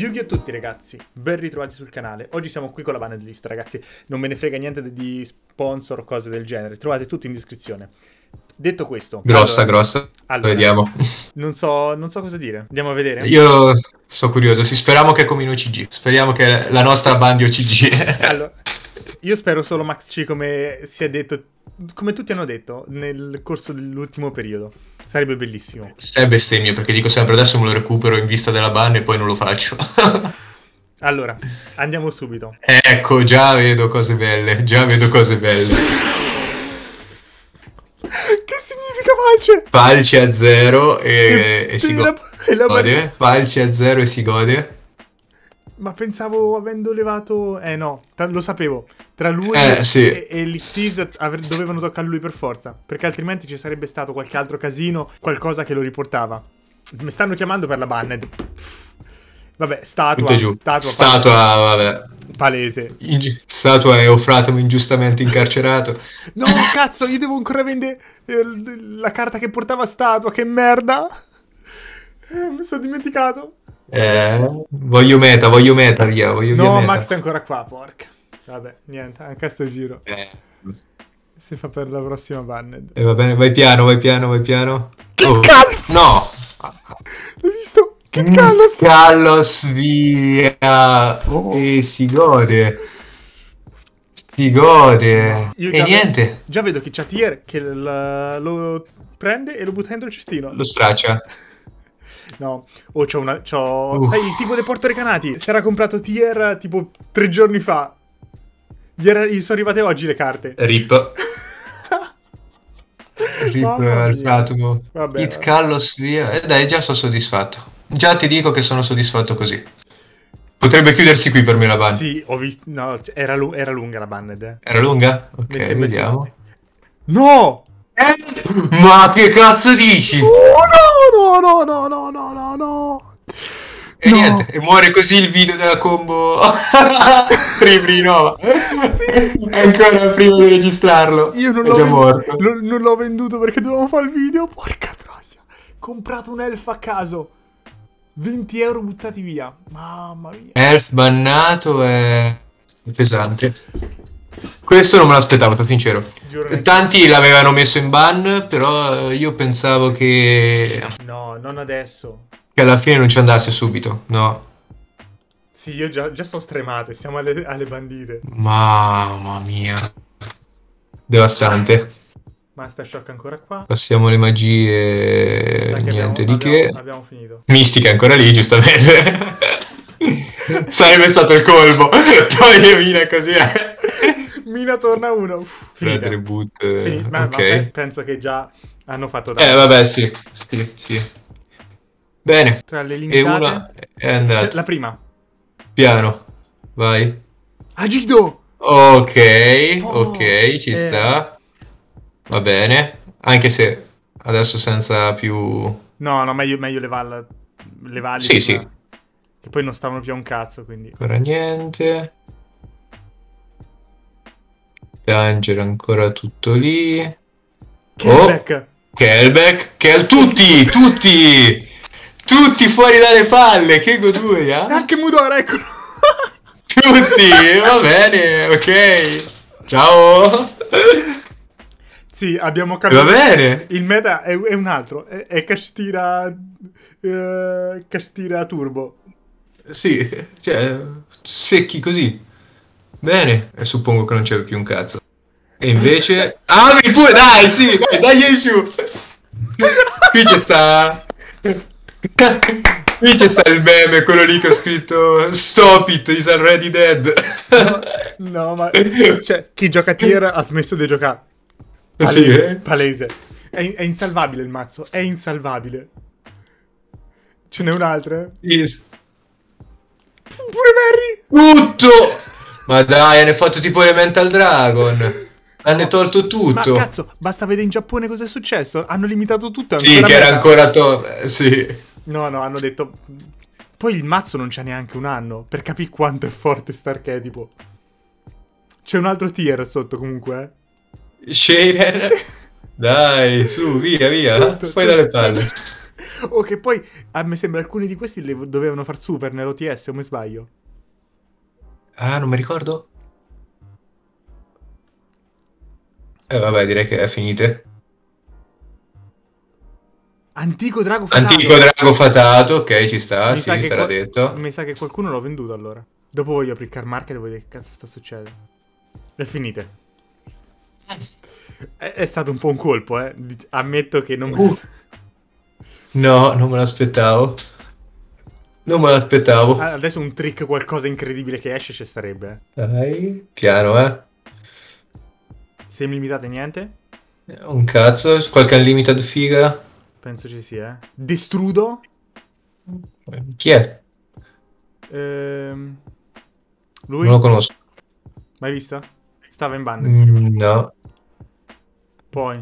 Yugi a tutti ragazzi, ben ritrovati sul canale. Oggi siamo qui con la banned list ragazzi, non me ne frega niente di sponsor o cose del genere, trovate tutto in descrizione. Detto questo... Grossa, allora, grossa. Allora, vediamo. Non so, non so, cosa dire, andiamo a vedere. Io sono curioso, sì, speriamo che come in OCG, speriamo che la nostra bandi OCG. allora, io spero solo Max C come si è detto, come tutti hanno detto nel corso dell'ultimo periodo. Sarebbe bellissimo. Sei bestemmio, perché dico sempre adesso me lo recupero in vista della ban e poi non lo faccio. allora, andiamo subito. Ecco, già vedo cose belle, già vedo cose belle. che significa falce? Falce a zero e, e, e si gode. La... Falce a zero e si gode ma pensavo avendo levato... Eh no, tra... lo sapevo. Tra lui eh, sì. e, e l'Ixis avre... dovevano toccare lui per forza, perché altrimenti ci sarebbe stato qualche altro casino, qualcosa che lo riportava. Mi stanno chiamando per la banned. Vabbè, statua. Statua, statua vabbè. Palese. Ingi- statua è Eufratamo ingiustamente incarcerato. no, cazzo, io devo ancora vendere eh, la carta che portava statua, che merda. Eh, mi sono dimenticato. Eh, voglio meta, voglio meta, via, voglio no, via meta. Max è ancora qua, porca. Vabbè, niente, anche a sto giro. Eh. Si fa per la prossima banned. E eh, va bene, vai piano, vai piano, vai piano. Kit oh. No! L'hai visto? Kit Callos! Mm. Callos via! Oh. E si gode. Si gode. Io e niente. Vedo, già vedo che c'ha Tier che lo prende e lo butta dentro il cestino. Lo straccia. No, o oh, c'ho una... C'ho... Sai, il tipo dei portoricanati, si era comprato Tier tipo tre giorni fa. Gli, era... Gli sono arrivate oggi le carte. Rip. Rip al atomo. Vabbè, Hit Carlos via. E eh, dai, già sono soddisfatto. Già ti dico che sono soddisfatto così. Potrebbe chiudersi qui per me la banned. Sì, ho visto. No, era, lu- era lunga la banned. Eh. Era lunga? Ok, vediamo. No! Eh? Ma che cazzo dici? Oh, no, no, no, no, no, no, no. E no. niente, e muore così il video della combo Triprinova. sì. Ancora prima di registrarlo. Io non, è l'ho già morto. L- non l'ho venduto perché dovevo fare il video. Porca troia. Comprato un elf a caso. 20 euro buttati via. Mamma mia. Elf bannato è... è pesante. Questo non me l'aspettavo, sono sincero giuro. Tanti l'avevano messo in ban, però eh, io pensavo che... No, non adesso. Che alla fine non ci andasse subito, no. Sì, io già, già sto stremato, siamo alle, alle bandite. Mamma mia. Devastante. Master Mastershock ancora qua. Passiamo le magie. Niente abbiamo, di abbiamo, che. Abbiamo finito. Mistica è ancora lì, giustamente. Sarebbe stato il colpo. Togliermina così. Eh. Mina torna uno. Tre tribute. Finita. Beh, okay. vabbè, penso che già hanno fatto tanto. Eh, vabbè, sì. sì, sì. Bene. Tra le limitate... E una è andata. Cioè, la prima. Piano. Vai. Agido! Ok, ok, ci eh. sta. Va bene. Anche se adesso senza più... No, no, meglio, meglio levarla. Levarli. Sì, prima. sì. Che poi non stavano più a un cazzo, quindi... Ora niente piangere ancora tutto lì. Kelbeck. Oh, Kelbeck. Kel- tutti, tutti, tutti fuori dalle palle, che goduria. Eh? Anche Mudora, ecco. tutti, va bene, ok. Ciao. Sì, abbiamo capito. Va bene. Il meta è, è un altro, è, è Castira, eh, Castira Turbo. Sì, cioè, secchi così. Bene, e suppongo che non c'è più un cazzo. E invece... Apri pure, dai, sì, dai, dai su. Qui c'è sta... Qui c'è sta il meme, quello lì che ho scritto Stop it, he's already dead. No, no ma... Cioè, chi gioca a tier ha smesso di giocare. Eh palese. Sì, eh? palese. È, è, insalvabile il mazzo, è insalvabile. Ce n'è un'altra? Yes. Pure Mary! Tutto! Ma dai, hanno fatto tipo Elemental Dragon. Hanno tolto tutto. Ma cazzo, basta vedere in Giappone cosa è successo. Hanno limitato tutto. Sì, che era vera. ancora tolto. Eh, sì. No, no, hanno detto... Poi il mazzo non c'ha neanche un anno per capire quanto è forte starchetipo. C'è un altro tier sotto comunque. Eh. Shader. Dai, su, via, via. Tutto, Poi dalle palle. o che poi, a me sembra, alcuni di questi dovevano far super nell'OTS, o mi sbaglio? Ah, non mi ricordo. E eh, vabbè, direi che è finite. Antico drago fatato. Antico drago fatato, ok, ci sta, mi sì, sarà detto. Mi sa che qualcuno l'ho venduto allora. Dopo voglio aprire il market e voglio vedere che cazzo sta succedendo. È finite. È, è, stato un po' un colpo, eh. Ammetto che non... Uh. Me... no, non me l'aspettavo. Non me l'aspettavo. Ah, adesso un trick, qualcosa incredibile che esce, ci starebbe. Eh. Dai, piano, eh. Semi limitate niente? Eh, un cazzo, qualche unlimited figa? Penso ci sia. Eh. Destrudo? Chi è? Ehm... Lui? Non lo conosco. Mai vista? Stava in band. Mm, no. Poi.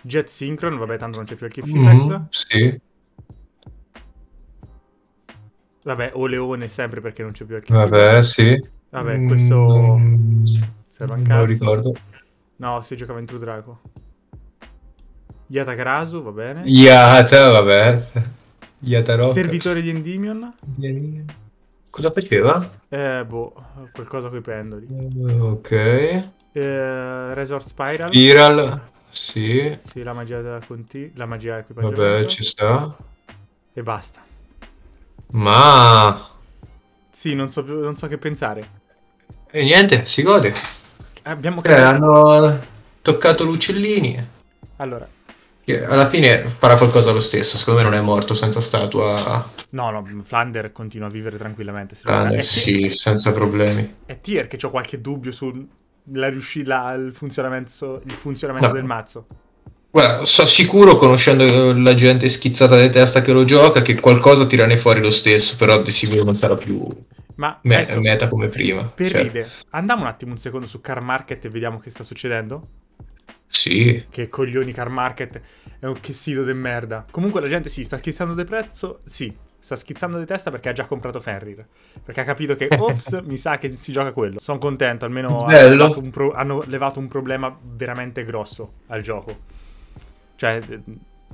Jet Synchron, vabbè tanto non c'è più il Flex. Mm, sì. Vabbè, o Leone sempre perché non c'è più Archimede. Vabbè, sì. Vabbè, questo... Mm, Serve a ricordo. No, si giocava in True Draco. Yata Grasu, va bene. Yata, vabbè. Yata Rock. Servitore di Endymion. Cosa faceva? Eh, boh, qualcosa coi pendoli. Eh, ok. Eh, Resort Spiral. Spiral, sì. Sì, la magia, della conti- la magia equipaggiamento. Vabbè, ci sta. E basta. Ma... Sì, non so, più, non so che pensare. E eh, niente, si gode. Abbiamo eh, hanno toccato l'uccellini. Allora. Che alla fine farà qualcosa lo stesso, secondo me non è morto senza statua. No, no, Flander continua a vivere tranquillamente. Flander, sì, senza problemi. È Tier che ho qualche dubbio sul la riuscì, il funzionamento, il funzionamento no. del mazzo. Guarda, so sicuro, conoscendo eh, la gente schizzata di testa che lo gioca, che qualcosa tirane fuori lo stesso, però di sicuro non sarà più Ma me- adesso, meta come prima. Per cioè. ride, andiamo un attimo un secondo su Car Market e vediamo che sta succedendo? Sì. Che coglioni Car Market, è un che sito di merda. Comunque la gente sì, sta schizzando di prezzo, sì, sta schizzando di testa perché ha già comprato Ferrir. Perché ha capito che, ops, mi sa che si gioca quello. Sono contento, almeno hanno levato, pro- hanno levato, un problema veramente grosso al gioco. Cioè,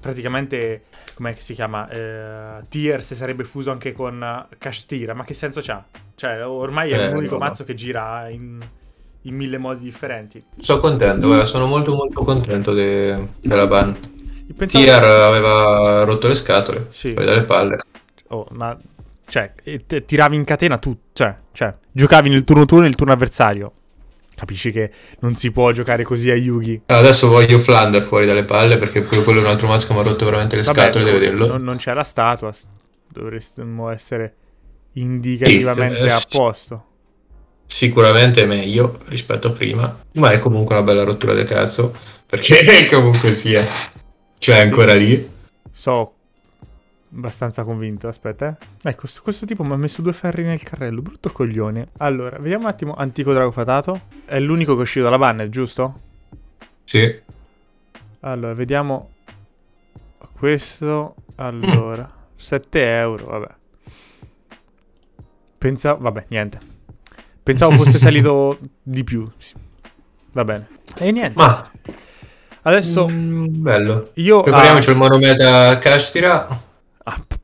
praticamente, come si chiama? Eh, Tears sarebbe fuso anche con Cash eh, ma che senso c'ha? Cioè, ormai è eh, un no, mazzo no. che gira in, in, mille modi differenti. Sono contento, eh, sono molto molto contento de, della ban Pensavo... Tier aveva rotto le scatole, sì. poi dalle palle. Oh, ma cioè, tiravi in catena tu, cioè, cioè, giocavi nel turno turno e nel turno avversario capisci che non si può giocare così a Yugi. Adesso voglio Flander fuori dalle palle perché quello, quello è un altro mazzo che mi ha rotto veramente le Vabbè, scatole, devo dirlo. Non, non, c'è la statua, dovremmo essere indicativamente sì, a eh, posto. Sicuramente è meglio rispetto a prima, ma è comunque una bella rottura del cazzo, perché comunque sia, cioè è ancora lì. So abbastanza convinto, aspetta. Eh. Ecco, questo, questo tipo mi ha messo due ferri nel carrello, brutto coglione. Allora, vediamo un attimo Antico Drago Fatato. È l'unico che è uscito dalla banner, giusto? Sì. Allora, vediamo questo. Allora, mm. 7 euro, vabbè. Pensavo, vabbè, niente. Pensavo fosse salito di più. Va bene. E niente. Ma... Adesso... Mm, bello. Io... Ah, Prepariamoci ah... il monometa Castira.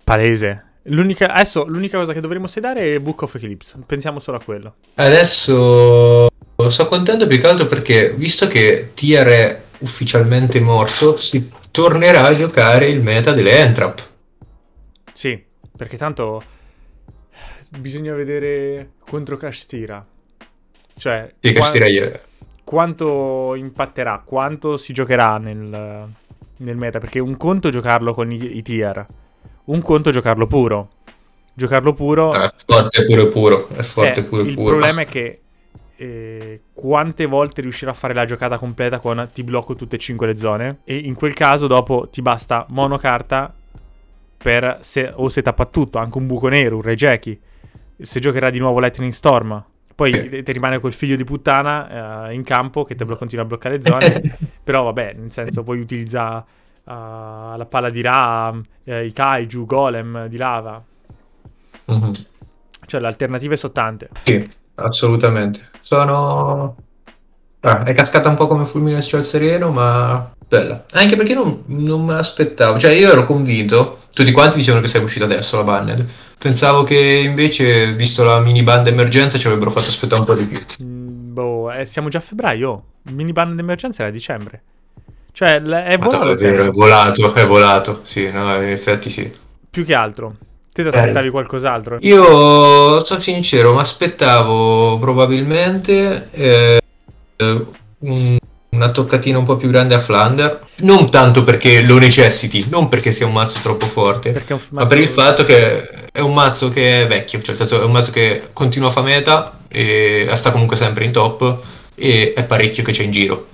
Palese. L'unica, adesso l'unica cosa che dovremmo sedare è Book of Eclipse. Pensiamo solo a quello. Adesso sto contento più che altro perché, visto che TR è ufficialmente morto, si tornerà a giocare il meta delle Entrap. Sì, perché tanto bisogna vedere contro Castira. Cioè, sì, Castira quanto, quanto impatterà, quanto si giocherà nel, nel meta. Perché un conto giocarlo con i, i tier un conto è giocarlo puro. Giocarlo puro... Ah, è forte pure puro, è forte eh, pure il puro. Il problema è che eh, quante volte riuscirà a fare la giocata completa con ti blocco tutte e cinque le zone e in quel caso dopo ti basta monocarta per se, o se tappa tutto, anche un buco nero, un re Se giocherà di nuovo Lightning Storm, poi eh. ti rimane quel figlio di puttana eh, in campo che te lo continua a bloccare le zone. però vabbè, nel senso puoi utilizzare Ah, la palla di Ra, eh, i kaiju, golem di lava. Mm-hmm. Cioè, le alternative sono tante. Sì, assolutamente. Sono... Ah, è cascata un po' come fulmine sul sereno, ma bella. Anche perché non, non me l'aspettavo. Cioè, io ero convinto, tutti quanti dicevano che sei uscita adesso la banned. Pensavo che invece, visto la mini band emergenza, ci avrebbero fatto aspettare un po' di più. Mm, boh, eh, siamo già a febbraio. Mini band emergenza era a dicembre. Cioè, è volato. No, è vero, è volato, è volato, sì, no, in effetti sì. Più che altro. Te ti eh. aspettavi qualcos'altro? Io, sono sincero, mi aspettavo probabilmente eh, una toccatina un po' più grande a Flander. Non tanto perché lo necessiti, non perché sia un mazzo troppo forte, mazzo... ma per il fatto che è un mazzo che è vecchio, cioè è un mazzo che continua a fa meta e sta comunque sempre in top e è parecchio che c'è in giro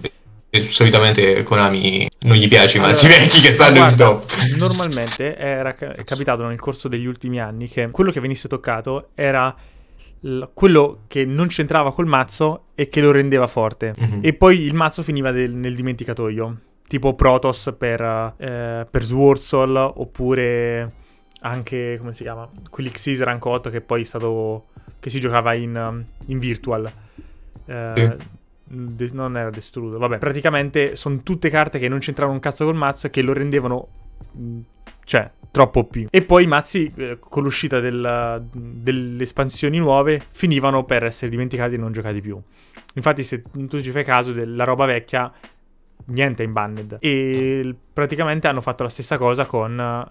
solitamente Konami non gli piace i mazzi allora, vecchi che stanno guarda, in top. Normalmente era capitato nel corso degli ultimi anni che quello che venisse toccato era quello che non c'entrava col mazzo e che lo rendeva forte. Mm-hmm. E poi il mazzo finiva del, nel dimenticatoio, tipo Protoss per, eh, per Swordsoul oppure anche, come si chiama, quell'Xis Rank 8 che poi è stato, che si giocava in, in virtual. Eh, sì de- non era Destrudo, vabbè. Praticamente sono tutte carte che non c'entravano un cazzo col mazzo e che lo rendevano... Mm, cioè, troppo OP. E poi i mazzi, eh, con l'uscita della, delle espansioni nuove, finivano per essere dimenticati e non giocati più. Infatti, se tu ci fai caso, della roba vecchia, niente è in banned. E praticamente hanno fatto la stessa cosa con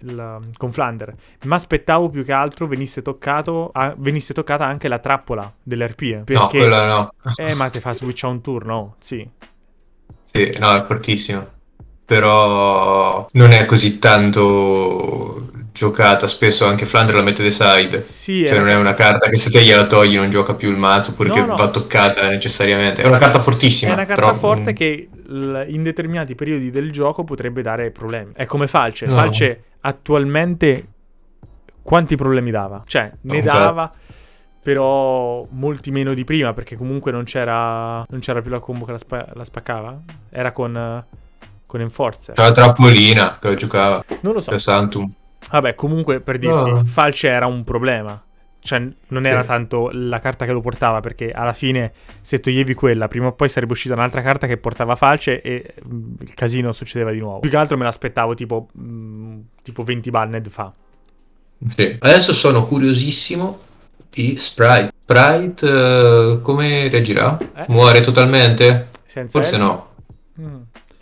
il, um, con Flander. Ma aspettavo più che altro venisse, toccato, a, venisse toccata anche la trappola delle RP. Eh, no, quella no. eh, ma te fa switch a un turno, sì. Sì, no, è fortissimo. Però non è così tanto giocata. Spesso anche Flander la mette de side. Sì, cioè, è... Eh. non è una carta che se te gliela togli non gioca più il mazzo, oppure no, che no. va toccata necessariamente. È una carta fortissima. È una carta però... forte che in determinati periodi del gioco potrebbe dare problemi. È come Falce. No. Falce attualmente quanti problemi dava? Cioè, ne dava, però molti meno di prima, perché comunque non c'era, non c'era più la combo che la, spa- la spaccava. Era con, con Enforcer. C'era la trappolina che lo giocava. Non lo so. Cioè, Santum. Vabbè, comunque, per dirti, oh. Falce era un problema cioè non era tanto la carta che lo portava perché alla fine se toglievi quella prima o poi sarebbe uscita un'altra carta che portava falce e mh, mm, il casino succedeva di nuovo più che altro me l'aspettavo tipo, mh, mm, tipo 20 banned fa sì. adesso sono curiosissimo di Sprite Sprite uh, come reagirà? Eh? muore totalmente? Senza forse L? no mm.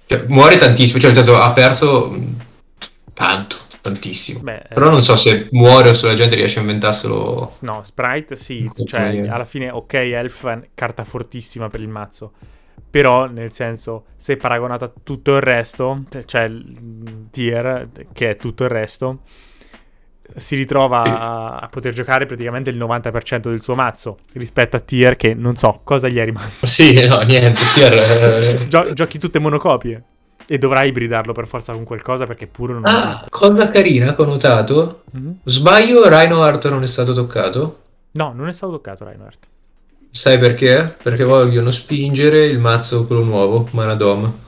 cioè, muore tantissimo cioè nel senso ha perso mm, tanto tantissimo. Beh, eh, Però non so se muore o se la gente riesce a inventarselo. No, Sprite sì, cioè alla fine ok, Elf è carta fortissima per il mazzo. Però, nel senso, se paragonato a tutto il resto, cioè il tier, che è tutto il resto, si ritrova a, a, poter giocare praticamente il 90% del suo mazzo rispetto a Tier che non so cosa gli è rimasto. Sì, no, niente, Tier... Eh. Gio- giochi tutte monocopie. E dovrai ibridarlo per forza con qualcosa perché pure non ah, esiste. Cosa carina, connotato. Mm-hmm. Sbaglio, Reinhardt non è stato toccato? No, non è stato toccato Reinhardt. Sai perché? Perché vogliono spingere il mazzo quello nuovo, Manadom.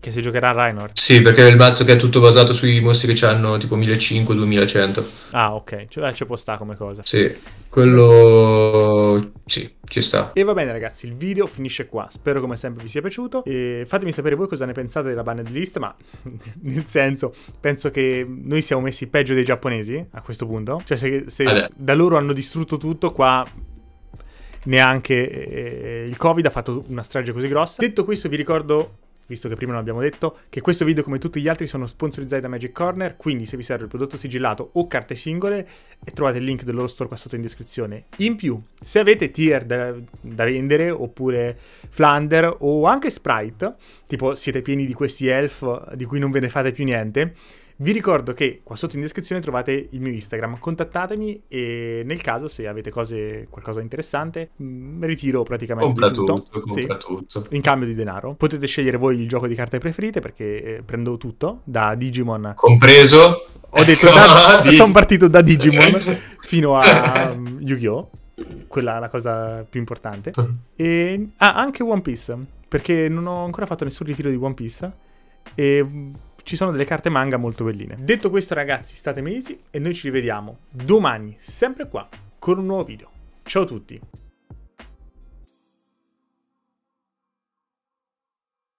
Che si giocherà a Reinhardt? Sì, perché è il mazzo che è tutto basato sui mostri che hanno tipo 1500-2100. Ah, ok. Cioè, ci può sta come cosa. Sì, quello sì, ci sta. E va bene ragazzi, il video finisce qua. Spero come sempre vi sia piaciuto e fatemi sapere voi cosa ne pensate della banned list, ma nel senso, penso che noi siamo messi peggio dei giapponesi a questo punto. Cioè se, se da loro hanno distrutto tutto, qua neanche eh, eh, il covid ha fatto una strage così grossa detto questo vi ricordo visto che prima non abbiamo detto, che questo video come tutti gli altri sono sponsorizzati da Magic Corner, quindi se vi serve il prodotto sigillato o carte singole, eh, trovate il link del loro store qua sotto in descrizione. In più, se avete tier da, da vendere, oppure Flander, o anche Sprite, tipo siete pieni di questi elf di cui non ve ne fate più niente, vi ricordo che qua sotto in descrizione trovate il mio Instagram, contattatemi e nel caso se avete cose, qualcosa interessante, mh, mm, ritiro praticamente compra tutto, tutto, compra sì, tutto, in cambio di denaro. Potete scegliere voi il gioco di carte preferite perché eh, prendo tutto da Digimon compreso. Ho detto da, sono partito da Digimon fino a um, Yu-Gi-Oh, quella è la cosa più importante. Mm. E ah, anche One Piece, perché non ho ancora fatto nessun ritiro di One Piece e ci sono delle carte manga molto belline. Detto questo ragazzi, state benissimo e noi ci rivediamo domani, sempre qua, con un nuovo video. Ciao a tutti!